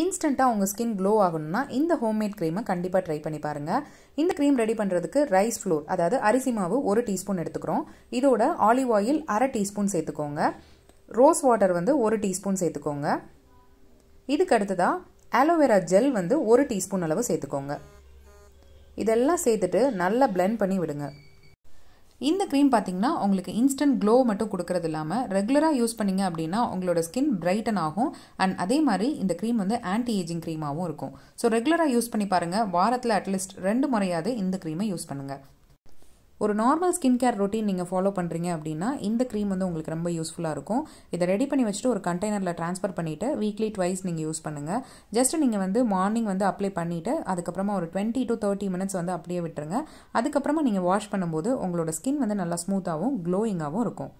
இன்ஸ்டண்ட்டாக உங்கள் skin glow ஆகணும்னா இந்த ஹோம்மேட் க்ரீமை கண்டிப்பாக ட்ரை பண்ணி பாருங்கள் இந்த க்ரீம் ரெடி பண்ணுறதுக்கு ரைஸ் ஃப்ளோர் அதாவது அரிசி மாவு ஒரு டீஸ்பூன் எடுத்துக்கிறோம் இதோட ஆலிவ் ஆயில் அரை டீஸ்பூன் சேர்த்துக்கோங்க ரோஸ் வாட்டர் வந்து ஒரு டீஸ்பூன் சேர்த்துக்கோங்க இதுக்கு அடுத்ததாக ஆலோவேரா ஜெல் வந்து ஒரு டீஸ்பூன் அளவு சேர்த்துக்கோங்க இதெல்லாம் சேர்த்துட்டு நல்லா பிளெண்ட் பண்ணி விடுங்க இந்த க்ரீம் பார்த்திங்கன்னா உங்களுக்கு இன்ஸ்டன்ட் க்ளோ மட்டும் கொடுக்கறது இல்லாமல் ரெகுலராக யூஸ் பண்ணிங்க அப்படின்னா உங்களோட ஸ்கின் பிரைட்டன் ஆகும் அண்ட் அதே மாதிரி இந்த க்ரீம் வந்து ஆன்டி ஏஜிங் க்ரீமாகவும் இருக்கும் ஸோ ரெகுலராக யூஸ் பண்ணி பாருங்கள் வாரத்தில் அட்லீஸ்ட் ரெண்டு முறையாவது இந்த க்ரீமை யூஸ் பண்ணுங்கள் ஒரு நார்மல் ஸ்கின் கேர் ரொட்டீன் நீங்கள் ஃபாலோ பண்ணுறீங்க அப்படின்னா இந்த க்ரீம் வந்து உங்களுக்கு ரொம்ப யூஸ்ஃபுல்லாக இருக்கும் இதை ரெடி பண்ணி வச்சுட்டு ஒரு கண்டெய்னரில் ட்ரான்ஸ்ஃபர் பண்ணிவிட்டு வீக்லி ட்வைஸ் நீங்கள் யூஸ் பண்ணுங்கள் ஜஸ்ட் நீங்கள் வந்து மார்னிங் வந்து அப்ளை பண்ணிவிட்டு அதுக்கப்புறமா ஒரு டுவெண்ட்டி டு தேர்ட்டி மினிட்ஸ் வந்து அப்படியே விட்டுருங்க அதுக்கப்புறமா நீங்கள் வாஷ் பண்ணும்போது உங்களோட ஸ்கின் வந்து நல்லா ஸ்மூத்தாகவும் க்ளோயிங்காகவும் இருக்கும்